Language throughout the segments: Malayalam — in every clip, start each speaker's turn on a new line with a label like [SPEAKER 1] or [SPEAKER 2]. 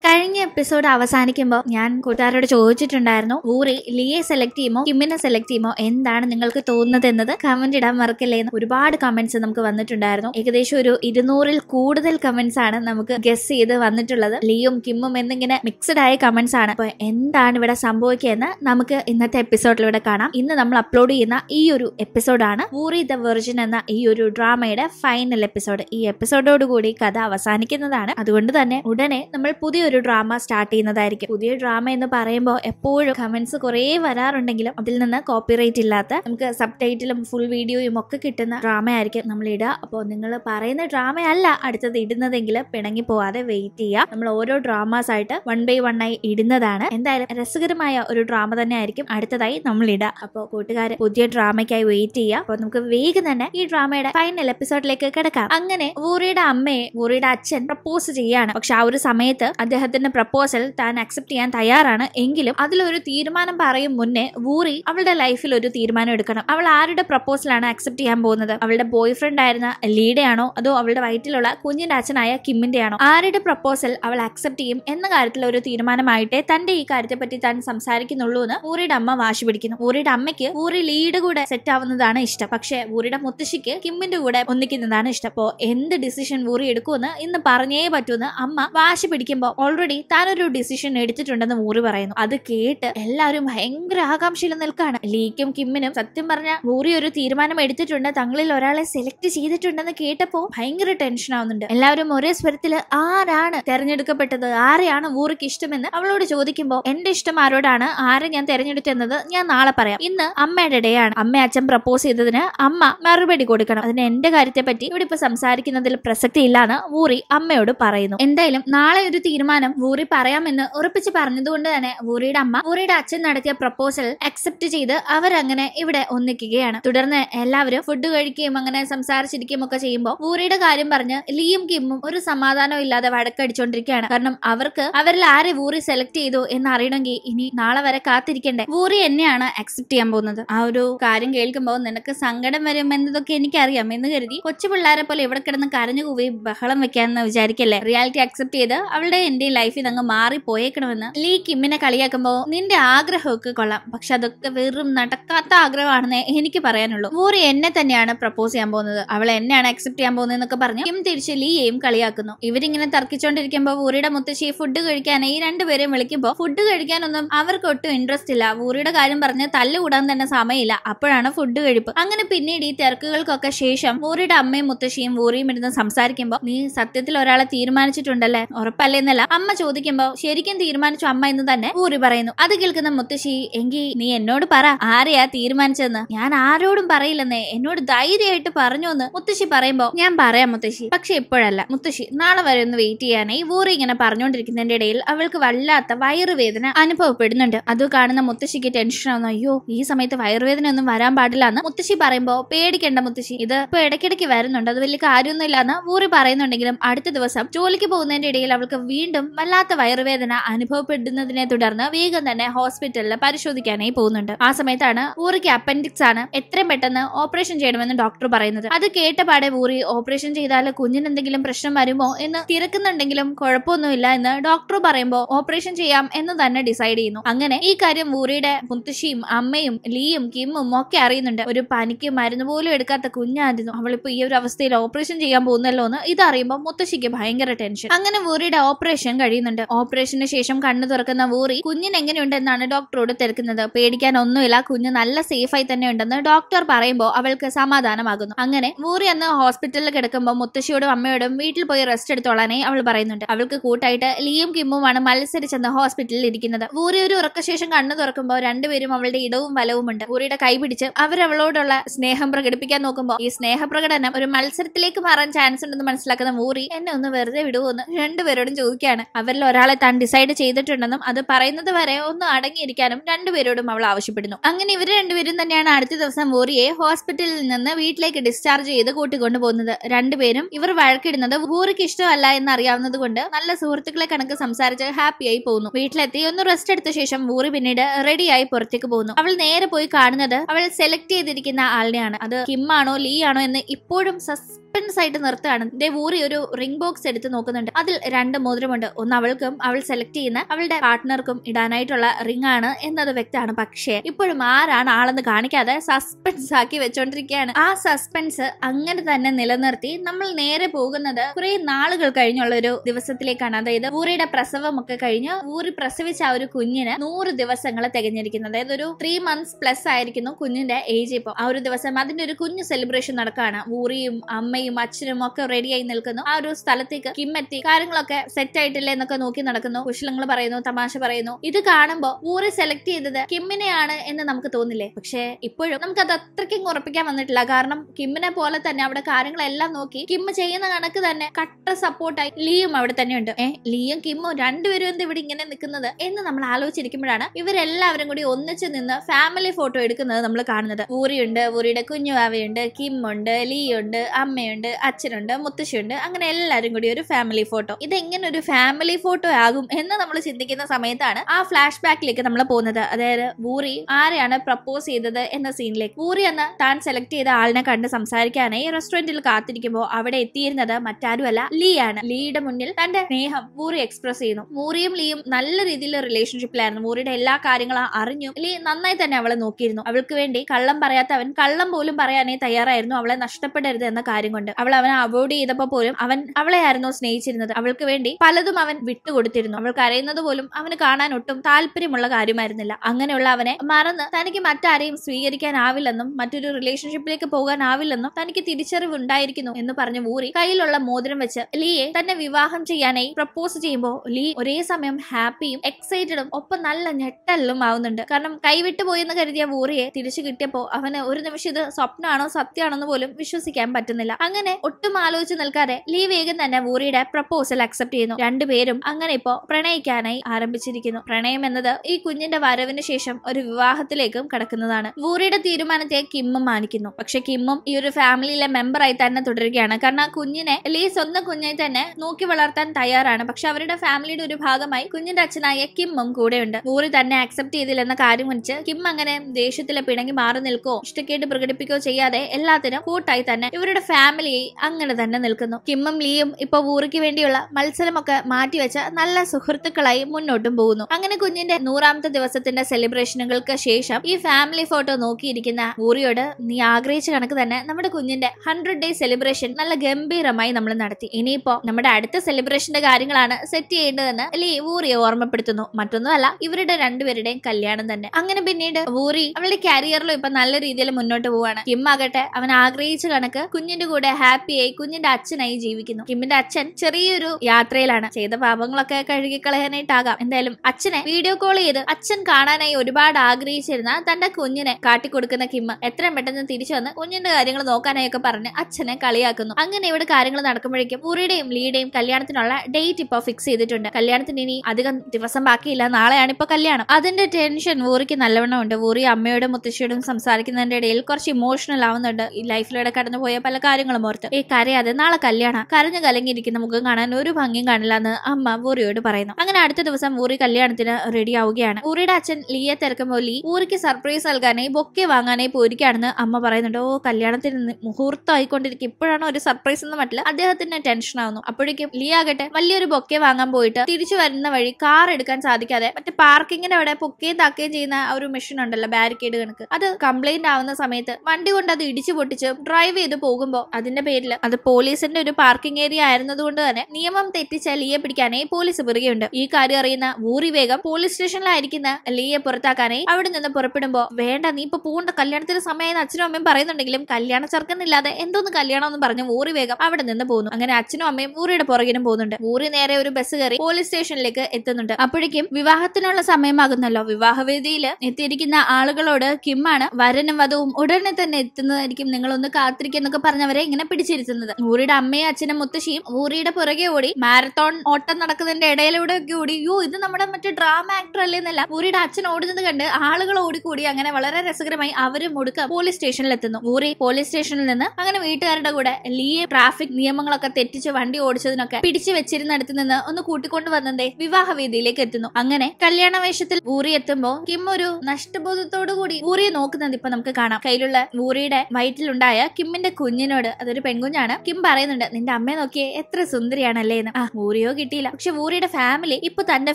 [SPEAKER 1] cái കഴിഞ്ഞ എപ്പിസോഡ് അവസാനിക്കുമ്പോൾ ഞാൻ കൂട്ടുകാരോട് ചോദിച്ചിട്ടുണ്ടായിരുന്നു ഊറി ലിയെ സെലക്ട് ചെയ്യുമോ കിമ്മിനെ സെലക്ട് ചെയ്യുമോ എന്താണ് നിങ്ങൾക്ക് തോന്നുന്നത് എന്നത് കമന്റ് ഇടാൻ എന്ന് ഒരുപാട് കമന്റ്സ് നമുക്ക് വന്നിട്ടുണ്ടായിരുന്നു ഏകദേശം ഒരു ഇരുന്നൂറിൽ കൂടുതൽ കമന്റ്സ് ആണ് നമുക്ക് ഗസ് ചെയ്ത് വന്നിട്ടുള്ളത് ലിയും കിമ്മും എന്നിങ്ങനെ മിക്സഡ് ആയ കമന്റ്സ് ആണ് അപ്പോൾ എന്താണ് ഇവിടെ സംഭവിക്കുകയെന്ന് നമുക്ക് ഇന്നത്തെ എപ്പിസോഡിലൂടെ കാണാം ഇന്ന് നമ്മൾ അപ്ലോഡ് ചെയ്യുന്ന ഈ ഒരു എപ്പിസോഡാണ് ഊറി ദ വെർജിൻ എന്ന ഈ ഒരു ഡ്രാമയുടെ ഫൈനൽ എപ്പിസോഡ് ഈ എപ്പിസോഡോടുകൂടി കഥ അവസാനിക്കുന്നതാണ് അതുകൊണ്ട് തന്നെ ഉടനെ നമ്മൾ പുതിയൊരു ഡ്രാമ ഡ്രാമ സ്റ്റാർട്ട് ചെയ്യുന്നതായിരിക്കും പുതിയ ഡ്രാമ എന്ന് പറയുമ്പോൾ എപ്പോഴും കമന്റ്സ് കുറേ വരാറുണ്ടെങ്കിലും അതിൽ നിന്ന് കോപ്പിറൈറ്റ് ഇല്ലാത്ത നമുക്ക് സബ് ടൈറ്റിലും ഫുൾ വീഡിയോയും ഒക്കെ കിട്ടുന്ന ഡ്രാമ ആയിരിക്കും നമ്മൾ ഇടുക അപ്പോൾ നിങ്ങൾ പറയുന്ന ഡ്രാമ അല്ല അടുത്തത് ഇടുന്നതെങ്കിൽ പിണങ്ങി പോവാതെ വെയിറ്റ് ചെയ്യുക നമ്മൾ ഓരോ ഡ്രാമാസ് ആയിട്ട് വൺ ബൈ വൺ ആയി ഇടുന്നതാണ് എന്തായാലും രസകരമായ ഒരു ഡ്രാമ തന്നെ ആയിരിക്കും അടുത്തതായി നമ്മൾ ഇടുക അപ്പോൾ കൂട്ടുകാർ പുതിയ ഡ്രാമയ്ക്കായി വെയിറ്റ് ചെയ്യുക അപ്പോൾ നമുക്ക് വേഗം തന്നെ ഈ ഡ്രാമയുടെ ഫൈനൽ എപ്പിസോഡിലേക്ക് കിടക്കാം അങ്ങനെ വൂറിയുടെ അമ്മയെ വൂറിയുടെ അച്ഛൻ പ്രപ്പോസ് ചെയ്യാണ് പക്ഷെ ആ ഒരു സമയത്ത് അദ്ദേഹത്തിന്റെ പ്രപ്പോസൽ താൻ അക്സെപ്റ്റ് ചെയ്യാൻ തയ്യാറാണ് എങ്കിലും അതിലൊരു തീരുമാനം പറയും മുന്നേ വൂറി അവളുടെ ലൈഫിൽ ഒരു തീരുമാനം എടുക്കണം അവൾ ആരുടെ പ്രപ്പോസലാണ് അക്സെപ്റ്റ് ചെയ്യാൻ പോകുന്നത് അവളുടെ ബോയ് ഫ്രണ്ട് ആയിരുന്ന ലീഡയാണോ അതോ അവളുടെ വയറ്റിലുള്ള കുഞ്ഞിന്റെ അച്ഛനായ കിമ്മിന്റെ ആണോ ആരുടെ പ്രപ്പോസൽ അവൾ അക്സെപ്റ്റ് ചെയ്യും എന്ന കാര്യത്തിൽ ഒരു തീരുമാനമായിട്ടേ തന്റെ ഈ കാര്യത്തെപ്പറ്റി താൻ സംസാരിക്കുന്നുള്ളൂ എന്ന് ഊറിയുടെ അമ്മ വാശി പിടിക്കുന്നു ഊറിയുടെ അമ്മയ്ക്ക് ഊറി ലീഡ് കൂടെ സെറ്റ് ആവുന്നതാണ് ഇഷ്ടം പക്ഷേ ഊറിയുടെ മുത്തശ്ശിക്ക് കിമ്മിന്റെ കൂടെ ഒന്നിക്കുന്നതാണ് ഇഷ്ടം അപ്പോ എന്ത് ഡിസിഷൻ ഊറി എടുക്കുമെന്ന് ഇന്ന് പറഞ്ഞേ പറ്റൂന്ന് അമ്മ വാശി പിടിക്കുമ്പോൾ ഓൾറെഡി താനൊരു ഡിസിഷൻ എടുത്തിട്ടുണ്ടെന്ന് മൂറി പറയുന്നു അത് കേട്ട് എല്ലാവരും ഭയങ്കര ആകാംക്ഷയിൽ നിൽക്കാണ് ലീക്കും കിമ്മിനും സത്യം പറഞ്ഞ മൂറി ഒരു തീരുമാനം എടുത്തിട്ടുണ്ട് തങ്ങളിൽ ഒരാളെ സെലക്ട് ചെയ്തിട്ടുണ്ടെന്ന് കേട്ടപ്പോ ഭയങ്കര ടെൻഷൻ ആവുന്നുണ്ട് എല്ലാവരും ഒരേ സ്വരത്തില് ആരാണ് തെരഞ്ഞെടുക്കപ്പെട്ടത് ആരെയാണ് മൂറിക്ക് ഇഷ്ടമെന്ന് അവളോട് ചോദിക്കുമ്പോൾ എന്റെ ഇഷ്ടം ആരോടാണ് ആരെ ഞാൻ തെരഞ്ഞെടുത്തെന്നത് ഞാൻ നാളെ പറയാം ഇന്ന് അമ്മയുടെ ഡേ ആണ് അമ്മ അച്ഛൻ പ്രപ്പോസ് ചെയ്തതിന് അമ്മ മറുപടി കൊടുക്കണം അതിന് എന്റെ കാര്യത്തെ പറ്റി ഇവിടെ ഇപ്പൊ സംസാരിക്കുന്നതിൽ പ്രസക്തി ഇല്ലാന്ന് വൂറി അമ്മയോട് പറയുന്നു എന്തായാലും നാളെ ഒരു തീരുമാനം വൂറി പറയാമെന്ന് ഉറപ്പിച്ച് പറഞ്ഞതുകൊണ്ട് തന്നെ വൂറിയുടെ അമ്മ വൂറിയുടെ അച്ഛൻ നടത്തിയ പ്രപ്പോസൽ അക്സെപ്റ്റ് ചെയ്ത് അവരങ്ങനെ ഇവിടെ ഒന്നിക്കുകയാണ് തുടർന്ന് എല്ലാവരും ഫുഡ് കഴിക്കുകയും അങ്ങനെ സംസാരിച്ചിരിക്കുകയും ഒക്കെ ചെയ്യുമ്പോൾ വൂറിയുടെ കാര്യം പറഞ്ഞ് ലീയും കിമ്മും ഒരു സമാധാനവും ഇല്ലാതെ വഴക്കടിച്ചോണ്ടിരിക്കുകയാണ് കാരണം അവർക്ക് അവരിൽ ആരെ വൂറി സെലക്ട് ചെയ്തു എന്ന് അറിയണമെങ്കിൽ ഇനി നാളെ വരെ കാത്തിരിക്കണ്ടേ വൂറി എന്നെയാണ് അക്സെപ്റ്റ് ചെയ്യാൻ പോകുന്നത് ആ ഒരു കാര്യം കേൾക്കുമ്പോൾ നിനക്ക് സങ്കടം വരും എന്നതൊക്കെ എനിക്കറിയാം എന്ന് കരുതി കൊച്ചു പിള്ളേരെ പോലെ ഇവിടെ കിടന്ന് കരഞ്ഞു കൂവി ബഹളം വെക്കാമെന്ന് വിചാരിക്കല്ലേ റിയാലിറ്റി അക്സെപ്റ്റ് ചെയ്ത് അവളുടെ എന്റെ ലൈഫിൽ മാറി മാറിപ്പോയേക്കണമെന്ന് ലീ കിമ്മിനെ കളിയാക്കുമ്പോൾ നിന്റെ ആഗ്രഹമൊക്കെ കൊള്ളാം പക്ഷെ അതൊക്കെ വെറും നടക്കാത്ത ആഗ്രഹമാണെന്ന് എനിക്ക് പറയാനുള്ളൂ മൂറി എന്നെ തന്നെയാണ് പ്രപ്പോസ് ചെയ്യാൻ പോകുന്നത് അവൾ എന്നെയാണ് അക്സെപ്റ്റ് ചെയ്യാൻ പോകുന്നതെന്നൊക്കെ പറഞ്ഞു കിം തിരിച്ച് ലീയെയും കളിയാക്കുന്നു ഇവരിങ്ങനെ തർക്കിച്ചോണ്ടിരിക്കുമ്പോ ഊറിയുടെ മുത്തശ്ശി ഫുഡ് കഴിക്കാൻ ഈ രണ്ടുപേരെയും വിളിക്കുമ്പോൾ ഫുഡ് കഴിക്കാനൊന്നും അവർക്ക് ഒട്ടും ഇൻട്രസ്റ്റ് ഇല്ല ഊറിയുടെ കാര്യം പറഞ്ഞ് തല്ലുകൂടാൻ തന്നെ സമയമില്ല അപ്പോഴാണ് ഫുഡ് കഴിപ്പ് അങ്ങനെ പിന്നീട് ഈ തിരക്കുകൾക്കൊക്കെ ശേഷം ഊറിയുടെ അമ്മയും മുത്തശ്ശിയും ഊറിയും ഇരുന്ന് സംസാരിക്കുമ്പോൾ നീ സത്യത്തിൽ ഒരാളെ തീരുമാനിച്ചിട്ടുണ്ടല്ലേ ഉറപ്പല്ലേ എന്നല്ല അമ്മ ചോദിച്ചു ചോദിക്കുമ്പോ ശരിക്കും തീരുമാനിച്ചു അമ്മ എന്ന് തന്നെ ഊരി പറയുന്നു അത് കേൾക്കുന്ന മുത്തശ്ശി എങ്കി നീ എന്നോട് പറ ആരെയാ തീരുമാനിച്ചെന്ന് ഞാൻ ആരോടും പറയില്ലെന്നേ എന്നോട് ധൈര്യമായിട്ട് പറഞ്ഞു എന്ന് മുത്തശ്ശി പറയുമ്പോ ഞാൻ പറയാം മുത്തശ്ശി പക്ഷെ ഇപ്പോഴല്ല മുത്തശ്ശി നാളെ വരെ ഒന്ന് വെയിറ്റ് ചെയ്യാനായി ഊറി ഇങ്ങനെ പറഞ്ഞുകൊണ്ടിരിക്കുന്നതിന്റെ ഇടയിൽ അവൾക്ക് വല്ലാത്ത വയറുവേദന അനുഭവപ്പെടുന്നുണ്ട് അത് കാണുന്ന മുത്തശ്ശിക്ക് ടെൻഷൻ ആവുന്നു അയ്യോ ഈ സമയത്ത് വയറുവേദന ഒന്നും വരാൻ പാടില്ല എന്ന് മുത്തശ്ശി പറയുമ്പോ പേടിക്കേണ്ട മുത്തശ്ശി ഇത് ഇപ്പൊ ഇടയ്ക്കിടയ്ക്ക് വരുന്നുണ്ട് അത് വലിയ കാര്യമൊന്നുമില്ല എന്ന് ഊറി പറയുന്നുണ്ടെങ്കിലും അടുത്ത ദിവസം ജോലിക്ക് പോകുന്നതിന്റെ ഇടയിൽ അവൾക്ക് വീണ്ടും വല്ല വല്ലാത്ത വയറുവേദന അനുഭവപ്പെടുന്നതിനെ തുടർന്ന് വേഗം തന്നെ ഹോസ്പിറ്റലിൽ പരിശോധിക്കാനായി പോകുന്നുണ്ട് ആ സമയത്താണ് ഊറിക്ക് അപ്പൻഡിക്സ് ആണ് എത്രയും പെട്ടെന്ന് ഓപ്പറേഷൻ ചെയ്യണമെന്ന് ഡോക്ടർ പറയുന്നത് അത് കേട്ട പാടെ ഊറി ഓപ്പറേഷൻ ചെയ്താൽ കുഞ്ഞിന് എന്തെങ്കിലും പ്രശ്നം വരുമോ എന്ന് തിരക്കുന്നുണ്ടെങ്കിലും കുഴപ്പമൊന്നുമില്ല എന്ന് ഡോക്ടർ പറയുമ്പോൾ ഓപ്പറേഷൻ ചെയ്യാം എന്ന് തന്നെ ഡിസൈഡ് ചെയ്യുന്നു അങ്ങനെ ഈ കാര്യം ഊറിയുടെ മുത്തശ്ശിയും അമ്മയും ലീയും കിമ്മും ഒക്കെ അറിയുന്നുണ്ട് ഒരു പനിക്ക് മരുന്ന് പോലും എടുക്കാത്ത കുഞ്ഞായിരുന്നു അവളിപ്പോ ഈ ഒരു അവസ്ഥയിൽ ഓപ്പറേഷൻ ചെയ്യാൻ പോകുന്നല്ലോ എന്ന് ഇതറിയുമ്പോൾ മുത്തശ്ശിക്ക് ഭയങ്കര ടെൻഷൻ അങ്ങനെ ഊറിയുടെ ഓപ്പറേഷൻ കഴിയുന്നു പറയുന്നുണ്ട് ഓപ്പറേഷന് ശേഷം കണ്ണു തുറക്കുന്ന വൂറി കുഞ്ഞിന് എങ്ങനെയുണ്ടെന്നാണ് ഡോക്ടറോട് തിരക്കുന്നത് പേടിക്കാൻ ഒന്നുമില്ല കുഞ്ഞ് നല്ല സേഫായി തന്നെ ഉണ്ടെന്ന് ഡോക്ടർ പറയുമ്പോൾ അവൾക്ക് സമാധാനമാകുന്നു അങ്ങനെ വൂറി അന്ന് ഹോസ്പിറ്റലിൽ കിടക്കുമ്പോൾ മുത്തശ്ശിയോടും അമ്മയോടും വീട്ടിൽ പോയി റെസ്റ്റ് എടുത്തോളാനേ അവൾ പറയുന്നുണ്ട് അവൾക്ക് കൂട്ടായിട്ട് ലിയും കിമ്മുമാണ് മത്സരിച്ചെന്ന് ഹോസ്പിറ്റലിൽ ഇരിക്കുന്നത് വൂറി ഒരു ഉറക്കശേഷം കണ്ണു തുറക്കുമ്പോൾ രണ്ടുപേരും അവളുടെ ഇടവും വലവുമുണ്ട് വൂറിയുടെ കൈ പിടിച്ച് അവരവളോടുള്ള സ്നേഹം പ്രകടിപ്പിക്കാൻ നോക്കുമ്പോൾ ഈ സ്നേഹപ്രകടനം ഒരു മത്സരത്തിലേക്ക് മാറാൻ ചാൻസ് ഉണ്ടെന്ന് മനസ്സിലാക്കുന്ന വൂറി എന്നെ ഒന്ന് വെറുതെ വിടുവോ എന്ന് രണ്ടുപേരോടും ചോദിക്കുകയാണ് അവർ പേരിൽ ഒരാളെ താൻ ഡിസൈഡ് ചെയ്തിട്ടുണ്ടെന്നും അത് പറയുന്നത് വരെ ഒന്ന് അടങ്ങിയിരിക്കാനും രണ്ടുപേരോടും അവൾ ആവശ്യപ്പെടുന്നു അങ്ങനെ ഇവർ രണ്ടുപേരും തന്നെയാണ് അടുത്ത ദിവസം ഊറിയെ ഹോസ്പിറ്റലിൽ നിന്ന് വീട്ടിലേക്ക് ഡിസ്ചാർജ് ചെയ്ത് കൂട്ടിക്കൊണ്ടു പോകുന്നത് രണ്ടുപേരും ഇവർ വഴക്കിടുന്നത് ഊറിക്ക് ഇഷ്ടമല്ല എന്ന് അറിയാവുന്നത് കൊണ്ട് നല്ല സുഹൃത്തുക്കളെ കണക്ക് സംസാരിച്ച് ഹാപ്പിയായി പോകുന്നു വീട്ടിലെത്തി ഒന്ന് റെസ്റ്റ് എടുത്ത ശേഷം ഊറി പിന്നീട് റെഡിയായി പുറത്തേക്ക് പോകുന്നു അവൾ നേരെ പോയി കാണുന്നത് അവൾ സെലക്ട് ചെയ്തിരിക്കുന്ന ആളിനെയാണ് അത് കിം ആണോ ലീ ആണോ എന്ന് ഇപ്പോഴും സസ് കർട്ടൻസ് ആയിട്ട് നിർത്തുകയാണ് ദേവൂറി ഒരു റിംഗ് ബോക്സ് എടുത്ത് നോക്കുന്നുണ്ട് അതിൽ രണ്ട് മോതിരമുണ്ട് ഒന്ന് അവൾക്കും അവൾ സെലക്ട് ചെയ്യുന്ന അവളുടെ പാർട്ട്ണർക്കും ഇടാനായിട്ടുള്ള റിംഗ് ആണ് എന്നത് വ്യക്തമാണ് പക്ഷേ ഇപ്പോഴും ആരാണ് ആളെന്ന് കാണിക്കാതെ സസ്പെൻസ് ആക്കി വെച്ചോണ്ടിരിക്കുകയാണ് ആ സസ്പെൻസ് അങ്ങനെ തന്നെ നിലനിർത്തി നമ്മൾ നേരെ പോകുന്നത് കുറെ നാളുകൾ കഴിഞ്ഞുള്ള ഒരു ദിവസത്തിലേക്കാണ് അതായത് ഊറിയുടെ പ്രസവമൊക്കെ കഴിഞ്ഞ് ഊറി പ്രസവിച്ച ആ ഒരു കുഞ്ഞിന് നൂറ് ദിവസങ്ങൾ തികഞ്ഞിരിക്കുന്നത് അതായത് ഒരു ത്രീ മന്ത്സ് പ്ലസ് ആയിരിക്കുന്നു കുഞ്ഞിന്റെ ഏജ് ഇപ്പോൾ ആ ഒരു ദിവസം അതിന്റെ ഒരു കുഞ്ഞു സെലിബ്രേഷൻ നടക്കുകയാണ് ഊറിയും അമ്മയും അമ്മയും അച്ഛനും ഒക്കെ റെഡിയായി നിൽക്കുന്നു ആ ഒരു സ്ഥലത്തേക്ക് കിമ്മെത്തി എത്തി കാര്യങ്ങളൊക്കെ സെറ്റ് ആയിട്ടില്ല എന്നൊക്കെ നോക്കി നടക്കുന്നു കുശലങ്ങൾ പറയുന്നു തമാശ പറയുന്നു ഇത് കാണുമ്പോൾ ഊറി സെലക്ട് ചെയ്തത് കിമ്മിനെയാണ് എന്ന് നമുക്ക് തോന്നില്ലേ പക്ഷേ ഇപ്പോഴും നമുക്ക് അത് അത്രയ്ക്കും ഉറപ്പിക്കാൻ വന്നിട്ടില്ല കാരണം കിമ്മിനെ പോലെ തന്നെ അവിടെ കാര്യങ്ങളെല്ലാം നോക്കി കിമ്മ ചെയ്യുന്ന കണക്ക് തന്നെ കട്ട സപ്പോർട്ടായി ലീയും അവിടെ തന്നെ ഉണ്ട് ഏഹ് ലീയും കിമ്മും രണ്ടുപേരും എന്ത് ഇവിടെ ഇങ്ങനെ നിൽക്കുന്നത് എന്ന് നമ്മൾ ആലോചിച്ചിരിക്കുമ്പോഴാണ് ഇവരെല്ലാവരും കൂടി ഒന്നിച്ച് നിന്ന് ഫാമിലി ഫോട്ടോ എടുക്കുന്നത് നമ്മൾ കാണുന്നത് ഊറിയുണ്ട് ഊറിയുടെ കുഞ്ഞുവാവയുണ്ട് കിമ്മുണ്ട് ലീയുണ്ട് അമ്മയുണ്ട് അമ്മയുണ്ട് അച്ഛനുണ്ട് മുത്തശ്ശിയുണ്ട് അങ്ങനെ എല്ലാവരും കൂടി ഒരു ഫാമിലി ഫോട്ടോ ഇതെങ്ങനെ ഒരു ഫാമിലി ഫോട്ടോ ആകും എന്ന് നമ്മൾ ചിന്തിക്കുന്ന സമയത്താണ് ആ ഫ്ലാഷ് ബാക്കിലേക്ക് നമ്മൾ പോകുന്നത് അതായത് ഭൂറി ആരെയാണ് പ്രപ്പോസ് ചെയ്തത് എന്ന സീനിലേക്ക് ഭൂറി എന്ന താൻ സെലക്ട് ചെയ്ത ആളിനെ കണ്ട് സംസാരിക്കാനായി റെസ്റ്റോറന്റിൽ കാത്തിരിക്കുമ്പോൾ അവിടെ എത്തിയിരുന്നത് മറ്റാരുമല്ല ലീ ആണ് ലീയുടെ മുന്നിൽ തന്റെ സ്നേഹം ഭൂറി എക്സ്പ്രസ് ചെയ്യുന്നു മൂറിയും ലീയും നല്ല രീതിയിൽ റിലേഷൻഷിപ്പിലായിരുന്നു വൂറിയുടെ എല്ലാ കാര്യങ്ങളും അറിഞ്ഞു ലീ നന്നായി തന്നെ അവളെ നോക്കിയിരുന്നു അവൾക്ക് വേണ്ടി കള്ളം പറയാത്തവൻ കള്ളം പോലും പറയാനേ തയ്യാറായിരുന്നു അവളെ നഷ്ടപ്പെടരുത് എന്ന കാര്യം കൊണ്ട് അവൾ അവനെ അവോയ്ഡ് ചെയ്തപ്പോ പോലും അവൻ അവളെയായിരുന്നു സ്നേഹിച്ചിരുന്നത് അവൾക്ക് വേണ്ടി പലതും അവൻ വിട്ടുകൊടുത്തിരുന്നു അവൾക്ക് അറിയുന്നത് പോലും അവന് കാണാൻ ഒട്ടും താല്പര്യമുള്ള കാര്യമായിരുന്നില്ല അങ്ങനെയുള്ള അവനെ മറന്ന് തനിക്ക് മറ്റാരെയും സ്വീകരിക്കാനാവില്ലെന്നും മറ്റൊരു റിലേഷൻഷിപ്പിലേക്ക് പോകാനാവില്ലെന്നും തനിക്ക് തിരിച്ചറിവുണ്ടായിരിക്കുന്നു എന്ന് പറഞ്ഞ വൂറി കയ്യിലുള്ള മോതിരം വെച്ച് ലീയെ തന്നെ വിവാഹം ചെയ്യാനായി പ്രപ്പോസ് ചെയ്യുമ്പോൾ ലീ ഒരേ സമയം ഹാപ്പിയും എക്സൈറ്റഡും ഒപ്പം നല്ല ഞെട്ടലും ആവുന്നുണ്ട് കാരണം കൈവിട്ടു പോയെന്ന് കരുതിയ ഊറിയെ തിരിച്ചു കിട്ടിയപ്പോൾ അവന് ഒരു നിമിഷം ഇത് സ്വപ്നമാണോ സത്യമാണോ പോലും വിശ്വസിക്കാൻ പറ്റുന്നില്ല അങ്ങനെ ഒട്ടും ആലോചിച്ച് നിൽക്കാതെ ലീ വേഗം തന്നെ വൂറിയുടെ പ്രപ്പോസൽ അക്സെപ്റ്റ് ചെയ്യുന്നു രണ്ടുപേരും അങ്ങനെ ഇപ്പോ പ്രണയിക്കാനായി ആരംഭിച്ചിരിക്കുന്നു പ്രണയം എന്നത് ഈ കുഞ്ഞിന്റെ വരവിന് ശേഷം ഒരു വിവാഹത്തിലേക്കും കടക്കുന്നതാണ് വൂറിയുടെ തീരുമാനത്തെ കിമ്മും മാനിക്കുന്നു പക്ഷെ കിമ്മും ഈ ഒരു ഫാമിലിയിലെ മെമ്പറായി തന്നെ തുടരുകയാണ് കാരണം ആ കുഞ്ഞിനെ ലീ സ്വന്തം കുഞ്ഞായി തന്നെ നോക്കി വളർത്താൻ തയ്യാറാണ് പക്ഷെ അവരുടെ ഫാമിലിയുടെ ഒരു ഭാഗമായി കുഞ്ഞിന്റെ അച്ഛനായ കിമ്മും കൂടെയുണ്ട് വൂറി തന്നെ അക്സെപ്റ്റ് ചെയ്തില്ലെന്ന കാര്യം വെച്ച് കിം അങ്ങനെ ദേഷ്യത്തിലെ പിണങ്ങി മാറി നിൽക്കോ ഇഷ്ടക്കേട്ട് പ്രകടിപ്പിക്കോ ചെയ്യാതെ എല്ലാത്തിനും കൂട്ടായി തന്നെ ഇവരുടെ ഫാമിലി ഫാമിലിയായി അങ്ങനെ തന്നെ നിൽക്കുന്നു കിമ്മും ലീയും ഇപ്പൊ വൂറിക്ക് വേണ്ടിയുള്ള മത്സരമൊക്കെ മാറ്റിവെച്ച നല്ല സുഹൃത്തുക്കളായി മുന്നോട്ടും പോകുന്നു അങ്ങനെ കുഞ്ഞിന്റെ നൂറാമത്തെ ദിവസത്തിന്റെ സെലിബ്രേഷനുകൾക്ക് ശേഷം ഈ ഫാമിലി ഫോട്ടോ നോക്കിയിരിക്കുന്ന വൂറിയോട് നീ ആഗ്രഹിച്ച കണക്ക് തന്നെ നമ്മുടെ കുഞ്ഞിന്റെ ഹൺഡ്രഡ് ഡേ സെലിബ്രേഷൻ നല്ല ഗംഭീരമായി നമ്മൾ നടത്തി ഇനിയിപ്പോ നമ്മുടെ അടുത്ത സെലിബ്രേഷന്റെ കാര്യങ്ങളാണ് സെറ്റ് ചെയ്യേണ്ടതെന്ന് ലീ വൂറിയെ ഓർമ്മപ്പെടുത്തുന്നു മറ്റൊന്നുമല്ല ഇവരുടെ രണ്ടുപേരുടെയും കല്യാണം തന്നെ അങ്ങനെ പിന്നീട് വൂറി അവളുടെ കരിയറിലും ഇപ്പൊ നല്ല രീതിയിൽ മുന്നോട്ട് പോവാണ് കിം ആകട്ടെ അവൻ ആഗ്രഹിച്ച കണക്ക് കുഞ്ഞിന്റെ കൂടെ ഹാപ്പി ഹാപ്പിയായി കുഞ്ഞിന്റെ അച്ഛനായി ജീവിക്കുന്നു കിമ്മിന്റെ അച്ഛൻ ചെറിയൊരു യാത്രയിലാണ് ചെയ്ത പാപങ്ങളൊക്കെ കഴുകിക്കളയാനായിട്ടാകാം എന്തായാലും അച്ഛനെ വീഡിയോ കോൾ ചെയ്ത് അച്ഛൻ കാണാനായി ഒരുപാട് ആഗ്രഹിച്ചിരുന്ന തന്റെ കുഞ്ഞിനെ കാട്ടിക്കൊടുക്കുന്ന കിമ്മ് എത്രയും പെട്ടെന്ന് തിരിച്ചു വന്ന് കുഞ്ഞിന്റെ കാര്യങ്ങൾ നോക്കാനായൊക്കെ പറഞ്ഞ് അച്ഛനെ കളിയാക്കുന്നു അങ്ങനെ ഇവിടെ കാര്യങ്ങൾ നടക്കുമ്പോഴേക്കും ഉറിയുടെയും ലീഡയും കല്യാണത്തിനുള്ള ഡേറ്റ് ഇപ്പൊ ഫിക്സ് ചെയ്തിട്ടുണ്ട് കല്യാണത്തിന് ഇനി അധികം ദിവസം ബാക്കിയില്ല നാളെയാണ് ഇപ്പൊ കല്യാണം അതിന്റെ ടെൻഷൻ ഊറിക്ക് നല്ലവണ്ണം ഉണ്ട് ഊറി അമ്മയോടും മുത്തശ്ശിയോടും സംസാരിക്കുന്നതിന്റെ ഇടയിൽ കുറച്ച് ഇമോഷണൽ ആവുന്നുണ്ട് ഈ ലൈഫിലൂടെ കടന്നുപോയ പല കാര്യങ്ങളും നമ്മളോർത്ത് ഏ കരയാതെ നാളെ കല്യാണ കരഞ്ഞു കലങ്ങിയിരിക്കുന്ന മുഖം കാണാൻ ഒരു ഭംഗിയും കാണില്ല എന്ന് അമ്മ വൂറിയോട് പറയുന്നു അങ്ങനെ അടുത്ത ദിവസം വൂറി കല്യാണത്തിന് റെഡി ആവുകയാണ് വൂറിയുടെ അച്ഛൻ ലിയെ തിരക്കുമ്പോൾ ലീ വൂറിക്ക് സർപ്രൈസ് നൽകാനായി ബൊക്കെ വാങ്ങാനായി പോയിരിക്കുകയാണെന്ന് അമ്മ പറയുന്നുണ്ട് ഓ കല്യാണത്തിന് മുഹൂർത്തം ആയിക്കൊണ്ടിരിക്കും ഇപ്പോഴാണ് ഒരു സർപ്രൈസ് എന്ന് പറ്റില്ല അദ്ദേഹത്തിന് ടെൻഷൻ ആവുന്നു അപ്പോഴേക്കും ലീ ആകട്ടെ വലിയൊരു ബൊക്കെ വാങ്ങാൻ പോയിട്ട് തിരിച്ചു വരുന്ന വഴി കാർ എടുക്കാൻ സാധിക്കാതെ മറ്റേ പാർക്കിങ്ങിന്റെ അവിടെ പൊക്കുകയും താക്കുകയും ചെയ്യുന്ന ഒരു മെഷീൻ ഉണ്ടല്ലോ ബാരിക്കേഡ് കണക്ക് അത് കംപ്ലൈന്റ് ആവുന്ന സമയത്ത് വണ്ടി കൊണ്ട് അത് ഇടിച്ചു പൊട്ടിച്ച് ഡ്രൈവ് ചെയ്ത് പോകുമ്പോൾ അത് അതിന്റെ പേരിൽ അത് പോലീസിന്റെ ഒരു പാർക്കിംഗ് ഏരിയ ആയിരുന്നതുകൊണ്ട് തന്നെ നിയമം തെറ്റിച്ച ലിയെ പിടിക്കാനായി പോലീസ് പിറകെയുണ്ട് ഈ കാര്യം അറിയുന്ന വൂറി വേഗം പോലീസ് സ്റ്റേഷനിലായിരിക്കുന്ന ലിയെ പുറത്താക്കാനായി അവിടെ നിന്ന് പുറപ്പെടുമ്പോ വേണ്ട നീ ഇപ്പൊ പോകേണ്ട കല്യാണത്തിന് സമയം അച്ഛനും അമ്മയും പറയുന്നുണ്ടെങ്കിലും കല്യാണ ചെറുക്കുന്നില്ലാതെ എന്തോന്ന് കല്യാണം എന്ന് പറഞ്ഞ് വൂറി വേഗം അവിടെ നിന്ന് പോകുന്നു അങ്ങനെ അച്ഛനും അമ്മയും വൂറിയുടെ പുറകിനും പോകുന്നുണ്ട് വൂറി നേരെ ഒരു ബസ് കയറി പോലീസ് സ്റ്റേഷനിലേക്ക് എത്തുന്നുണ്ട് അപ്പോഴേക്കും വിവാഹത്തിനുള്ള സമയമാകുന്നല്ലോ വിവാഹവേദിയിൽ എത്തിയിരിക്കുന്ന ആളുകളോട് കിമ്മാണ് വരനും വധവും ഉടനെ തന്നെ എത്തുന്നതായിരിക്കും നിങ്ങളൊന്ന് കാത്തിരിക്കുന്നൊക്കെ എന്നൊക്കെ പറഞ്ഞവരെ ഇങ്ങനെ ഇങ്ങനെ പിടിച്ചിരുത്തുന്നത് ഊറിയുടെ അമ്മയും അച്ഛനും മുത്തശ്ശിയും ഊറിയുടെ പുറകെ ഓടി മാരത്തോൺ ഓട്ടം നടക്കുന്നതിന്റെ ഇടയിലൂടെ ഒക്കെ ഓടി യോ ഇത് നമ്മുടെ മറ്റേ ഡ്രാമ ആക്ടർ അല്ലേ എന്നല്ല ഊറിയുടെ അച്ഛൻ ഓടുന്നത് കണ്ട് ആളുകൾ ഓടിക്കൂടി അങ്ങനെ വളരെ രസകരമായി അവരും മുടുക്ക പോലീസ് സ്റ്റേഷനിൽ എത്തുന്നു ഊറി പോലീസ് സ്റ്റേഷനിൽ നിന്ന് അങ്ങനെ വീട്ടുകാരുടെ കൂടെ ലീയെ ട്രാഫിക് നിയമങ്ങളൊക്കെ തെറ്റിച്ച് വണ്ടി ഓടിച്ചതിനൊക്കെ പിടിച്ചു വെച്ചിരുന്നിടത്ത് നിന്ന് ഒന്ന് കൂട്ടിക്കൊണ്ടു വന്നതേ വിവാഹ വേദിയിലേക്ക് എത്തുന്നു അങ്ങനെ കല്യാണ വേഷത്തിൽ ഊറി എത്തുമ്പോൾ കിം ഒരു നഷ്ടബോധത്തോടു കൂടി ഊറിയെ നോക്കുന്നത് ഇപ്പൊ നമുക്ക് കാണാം കയ്യിലുള്ള ഊറിയുടെ വയറ്റിലുണ്ടായ കിമ്മിന്റെ കുഞ്ഞിനോട് അതൊരു പെൺകുഞ്ഞാണ് കിം പറയുന്നുണ്ട് നിന്റെ അമ്മയെ നോക്കിയേ എത്ര സുന്ദരിയാണല്ലേ എന്ന് ആ വൂറിയോ കിട്ടിയില്ല പക്ഷെ വൂറിയുടെ ഫാമിലി ഇപ്പൊ തന്റെ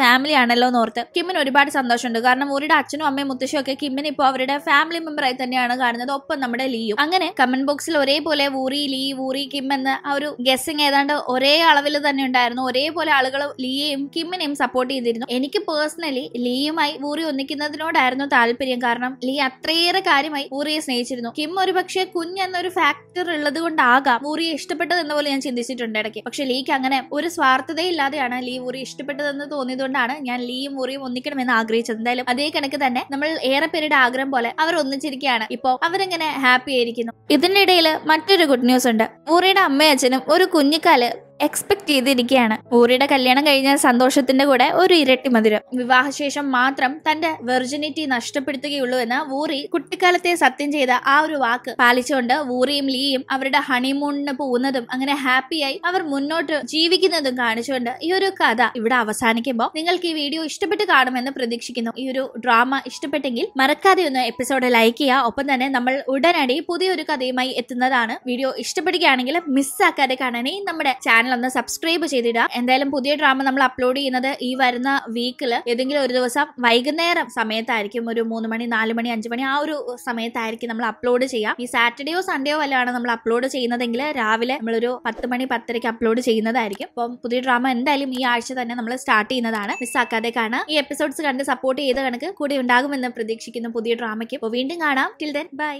[SPEAKER 1] ഫാമിലി ആണല്ലോ എന്ന് ഓർത്ത് കിമ്മിന് ഒരുപാട് സന്തോഷമുണ്ട് കാരണം വൂറിയുടെ അച്ഛനും അമ്മയും മുത്തശ്ശും ഒക്കെ കിമ്മിന് ഇപ്പൊ അവരുടെ ഫാമിലി മെമ്പറായി തന്നെയാണ് കാണുന്നത് ഒപ്പം നമ്മുടെ ലീയും അങ്ങനെ കമന്റ് ബോക്സിൽ ഒരേപോലെ വൂറി ലീ വൂറി കിം എന്ന് ആ ഒരു ഗസ്സിങ് ഏതാണ്ട് ഒരേ അളവിൽ തന്നെ ഉണ്ടായിരുന്നു ഒരേപോലെ ആളുകൾ ലീയെയും കിമ്മിനെയും സപ്പോർട്ട് ചെയ്തിരുന്നു എനിക്ക് പേഴ്സണലി ലീയുമായി വൂറി ഒന്നിക്കുന്നതിനോടായിരുന്നു താല്പര്യം കാരണം ലീ അത്രയേറെ കാര്യമായി ഊറിയെ സ്നേഹിച്ചിരുന്നു കിം ഒരു പക്ഷേ കുഞ്ഞെന്നൊരു ഫാക്ടർ ഉള്ളത് അതുകൊണ്ടാകാം ഇഷ്ടപ്പെട്ടത് എന്ന പോലെ ഞാൻ ചിന്തിച്ചിട്ടുണ്ട് ഇടയ്ക്ക് പക്ഷെ ലീക്ക് അങ്ങനെ ഒരു സ്വാർത്ഥതയില്ലാതെയാണ് ലീ മുറി ഇഷ്ടപ്പെട്ടതെന്ന് തോന്നിയതുകൊണ്ടാണ് ഞാൻ ലീയും ഒന്നിക്കണം ഒന്നിക്കണമെന്ന് ആഗ്രഹിച്ചത് എന്തായാലും അതേ കണക്ക് തന്നെ നമ്മൾ ഏറെ പേരുടെ ആഗ്രഹം പോലെ അവർ ഒന്നിച്ചിരിക്കുകയാണ് ഇപ്പോൾ അവരിങ്ങനെ ഹാപ്പി ആയിരിക്കുന്നു ഇതിനിടയിൽ മറ്റൊരു ഗുഡ് ന്യൂസ് ഉണ്ട് മുറിയുടെ അമ്മയച്ഛനും ഒരു കുഞ്ഞിക്കാല് എക്സ്പെക്ട് ചെയ്തിരിക്കുകയാണ് ഊറിയുടെ കല്യാണം കഴിഞ്ഞ സന്തോഷത്തിന്റെ കൂടെ ഒരു ഇരട്ടി മധുരം വിവാഹശേഷം മാത്രം തന്റെ വെർജിനിറ്റി നഷ്ടപ്പെടുത്തുകയുള്ളൂ എന്ന് വൂറി കുട്ടിക്കാലത്തെ സത്യം ചെയ്ത ആ ഒരു വാക്ക് പാലിച്ചുകൊണ്ട് വൂറിയും ലീയും അവരുടെ ഹണിമൂണിന് പോകുന്നതും അങ്ങനെ ഹാപ്പിയായി അവർ മുന്നോട്ട് ജീവിക്കുന്നതും കാണിച്ചുകൊണ്ട് ഈ ഒരു കഥ ഇവിടെ അവസാനിക്കുമ്പോൾ നിങ്ങൾക്ക് ഈ വീഡിയോ ഇഷ്ടപ്പെട്ട് കാണുമെന്ന് പ്രതീക്ഷിക്കുന്നു ഈ ഒരു ഡ്രാമ ഇഷ്ടപ്പെട്ടെങ്കിൽ മറക്കാതെ ഒന്ന് എപ്പിസോഡ് ലൈക്ക് ചെയ്യുക ഒപ്പം തന്നെ നമ്മൾ ഉടനടി പുതിയൊരു കഥയുമായി എത്തുന്നതാണ് വീഡിയോ ഇഷ്ടപ്പെടുകയാണെങ്കിൽ മിസ്സാക്കാതെ കാണാനേ നമ്മുടെ ചാനൽ ഒന്ന് സബ്സ്ക്രൈബ് ചെയ്തിടുക എന്തായാലും പുതിയ ഡ്രാമ നമ്മൾ അപ്ലോഡ് ചെയ്യുന്നത് ഈ വരുന്ന വീക്കിൽ ഏതെങ്കിലും ഒരു ദിവസം വൈകുന്നേരം സമയത്തായിരിക്കും ഒരു മൂന്ന് മണി നാല് മണി അഞ്ചു മണി ആ ഒരു സമയത്തായിരിക്കും നമ്മൾ അപ്ലോഡ് ചെയ്യുക ഈ സാറ്റർഡേയോ സൺഡേയോ വല്ലതാണ് നമ്മൾ അപ്ലോഡ് ചെയ്യുന്നതെങ്കിൽ രാവിലെ നമ്മളൊരു പത്ത് മണി പത്തരയ്ക്ക് അപ്ലോഡ് ചെയ്യുന്നതായിരിക്കും അപ്പം പുതിയ ഡ്രാമ എന്തായാലും ഈ ആഴ്ച തന്നെ നമ്മൾ സ്റ്റാർട്ട് ചെയ്യുന്നതാണ് മിസ്സാക്കാതെ കാണാം ഈ എപ്പിസോഡ്സ് കണ്ട് സപ്പോർട്ട് ചെയ്ത കണക്ക് കൂടി ഉണ്ടാകുമെന്ന് പ്രതീക്ഷിക്കുന്ന പുതിയ ഡ്രാമയ്ക്ക് അപ്പോൾ വീണ്ടും കാണാം ടിൽ ദെൻ ബൈ